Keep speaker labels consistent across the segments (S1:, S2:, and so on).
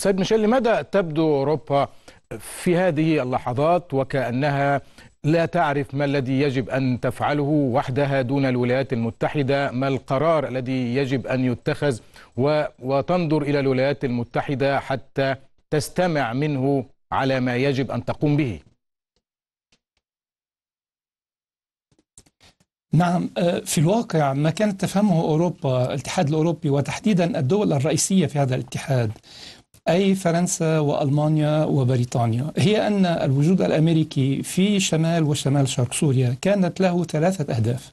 S1: سيد ميشيل لماذا تبدو أوروبا في هذه اللحظات وكأنها لا تعرف ما الذي يجب أن تفعله وحدها دون الولايات المتحدة ما القرار الذي يجب أن يتخذ وتنظر إلى الولايات المتحدة حتى تستمع منه على ما يجب أن تقوم به
S2: نعم آه، في الواقع ما كانت تفهمه أوروبا الاتحاد الأوروبي وتحديدا الدول الرئيسية في هذا الاتحاد أي فرنسا وألمانيا وبريطانيا هي أن الوجود الأمريكي في شمال وشمال شرق سوريا كانت له ثلاثة أهداف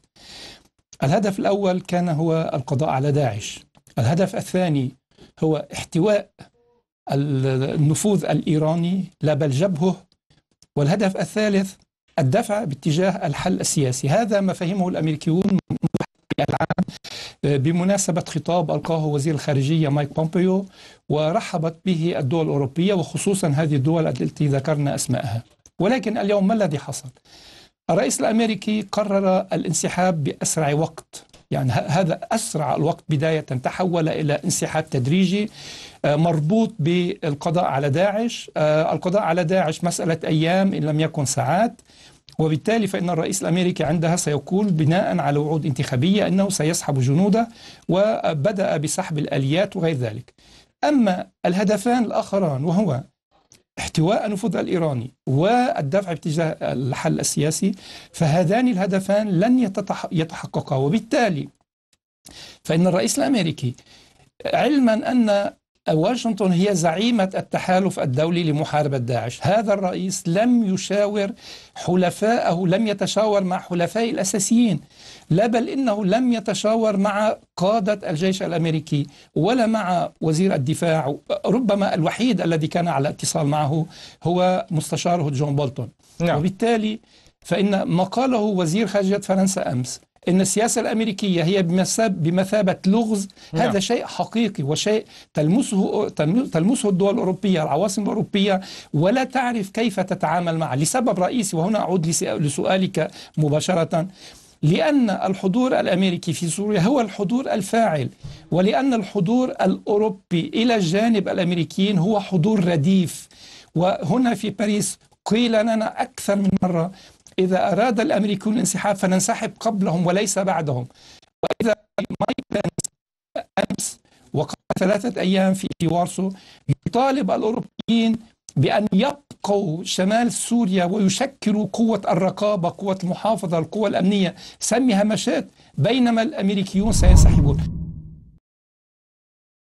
S2: الهدف الأول كان هو القضاء على داعش الهدف الثاني هو احتواء النفوذ الإيراني لا بل جبهه والهدف الثالث الدفع باتجاه الحل السياسي هذا ما فهمه الأمريكيون العام بمناسبة خطاب ألقاه وزير الخارجية مايك بومبيو ورحبت به الدول الأوروبية وخصوصا هذه الدول التي ذكرنا أسماءها ولكن اليوم ما الذي حصل؟ الرئيس الأمريكي قرر الانسحاب بأسرع وقت يعني هذا أسرع الوقت بداية تحول إلى انسحاب تدريجي آه، مربوط بالقضاء على داعش آه، القضاء على داعش مسألة أيام إن لم يكن ساعات وبالتالي فإن الرئيس الأمريكي عندها سيقول بناء على وعود انتخابية أنه سيسحب جنوده وبدأ بسحب الآليات وغير ذلك أما الهدفان الآخران وهو احتواء النفوذ الإيراني والدفع باتجاه الحل السياسي فهذان الهدفان لن يتحققا وبالتالي فإن الرئيس الأمريكي علما أن واشنطن هي زعيمة التحالف الدولي لمحاربة داعش هذا الرئيس لم يشاور حلفائه لم يتشاور مع حلفاء الأساسيين لا بل إنه لم يتشاور مع قادة الجيش الأمريكي ولا مع وزير الدفاع ربما الوحيد الذي كان على اتصال معه هو مستشاره جون بولتون نعم. وبالتالي فإن ما قاله وزير خارجية فرنسا أمس أن السياسة الأمريكية هي بمثابة لغز نعم. هذا نعم. شيء حقيقي وشيء تلمسه تلمسه الدول الأوروبية العواصم الأوروبية ولا تعرف كيف تتعامل معه لسبب رئيسي وهنا أعود لسؤالك مباشرة لأن الحضور الأمريكي في سوريا هو الحضور الفاعل ولأن الحضور الأوروبي إلى جانب الأمريكيين هو حضور رديف وهنا في باريس قيل لنا أكثر من مرة إذا أراد الأمريكيون الانسحاب فننسحب قبلهم وليس بعدهم وإذا مايكل أمس وقبل ثلاثة أيام في وارسو يطالب الأوروبيين بأن يبقوا شمال سوريا ويشكلوا قوة الرقابة قوة المحافظة القوة الأمنية سمها مشات بينما الأمريكيون سينسحبون